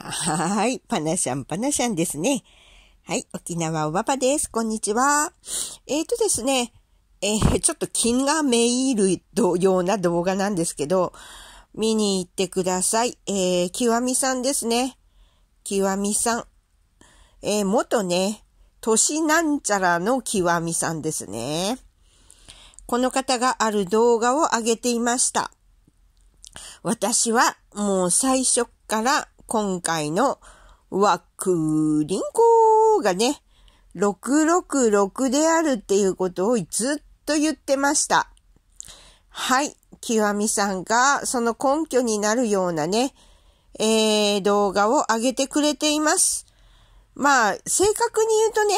はい。パナシャン、パナシャンですね。はい。沖縄おばばです。こんにちは。えっ、ー、とですね、えー、ちょっと金がメイルような動画なんですけど、見に行ってください。えー、極みさんですね。極みさん。えー、元ね、年なんちゃらの極みさんですね。この方がある動画を上げていました。私はもう最初から今回のワクリンコがね、666であるっていうことをずっと言ってました。はい。極みさんがその根拠になるようなね、えー、動画を上げてくれています。まあ、正確に言うとね、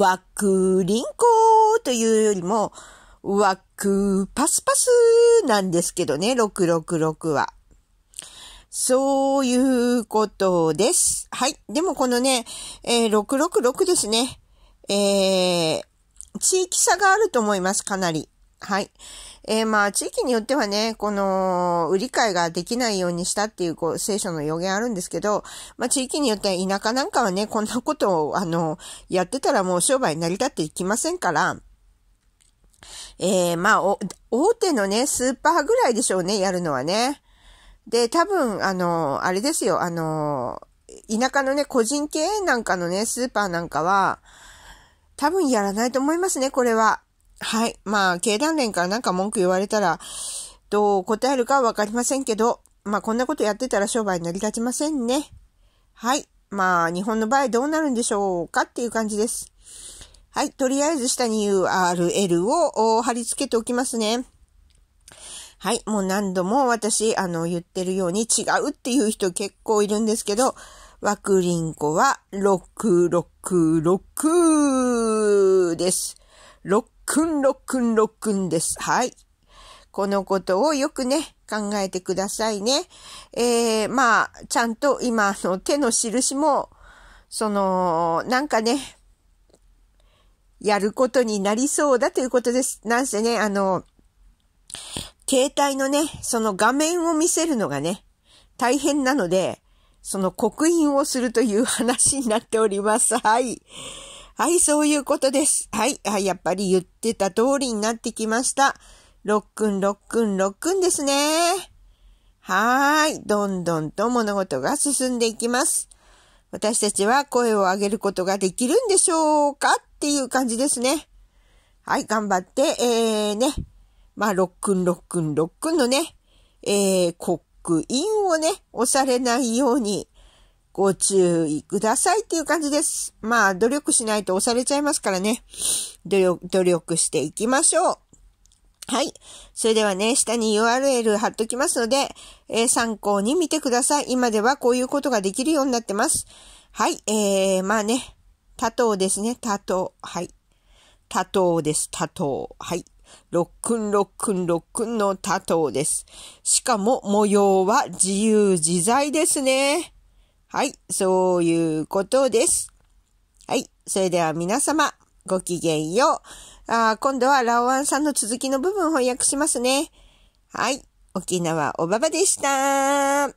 ワクリンコというよりも、ワクパスパスなんですけどね、666は。そういうことです。はい。でもこのね、えー、666ですね。えー、地域差があると思います、かなり。はい。えー、まあ、地域によってはね、この、売り買いができないようにしたっていう、こう、聖書の予言あるんですけど、まあ、地域によっては田舎なんかはね、こんなことを、あの、やってたらもう商売成り立っていきませんから、えー、まあ、大手のね、スーパーぐらいでしょうね、やるのはね。で、多分、あの、あれですよ、あの、田舎のね、個人経営なんかのね、スーパーなんかは、多分やらないと思いますね、これは。はい。まあ、経団連からなんか文句言われたら、どう答えるかはわかりませんけど、まあ、こんなことやってたら商売成り立ちませんね。はい。まあ、日本の場合どうなるんでしょうかっていう感じです。はい。とりあえず下に URL を貼り付けておきますね。はい、もう何度も私、あの、言ってるように違うっていう人結構いるんですけど、ワクリンコは666です。ロックンロックンロックンです。はい。このことをよくね、考えてくださいね。えー、まあ、ちゃんと今、の手の印も、その、なんかね、やることになりそうだということです。なんせね、あの、携帯のね、その画面を見せるのがね、大変なので、その刻印をするという話になっております。はい。はい、そういうことです。はい、はい、やっぱり言ってた通りになってきました。ロックン、ロックン、ロックンですね。はーい、どんどんと物事が進んでいきます。私たちは声を上げることができるんでしょうかっていう感じですね。はい、頑張って、えー、ね、まあ、ロックンロックンロックンのね、えー、コックインをね、押されないようにご注意くださいっていう感じです。まあ、努力しないと押されちゃいますからね。努力、努力していきましょう。はい。それではね、下に URL 貼っときますので、えー、参考に見てください。今ではこういうことができるようになってます。はい。えー、まあね、多頭ですね。多頭。はい。多頭です。多頭。はい。ロックンロックンロックンの多頭です。しかも模様は自由自在ですね。はい、そういうことです。はい、それでは皆様、ごきげんよう。あ今度はラオアンさんの続きの部分翻訳しますね。はい、沖縄おばばでした。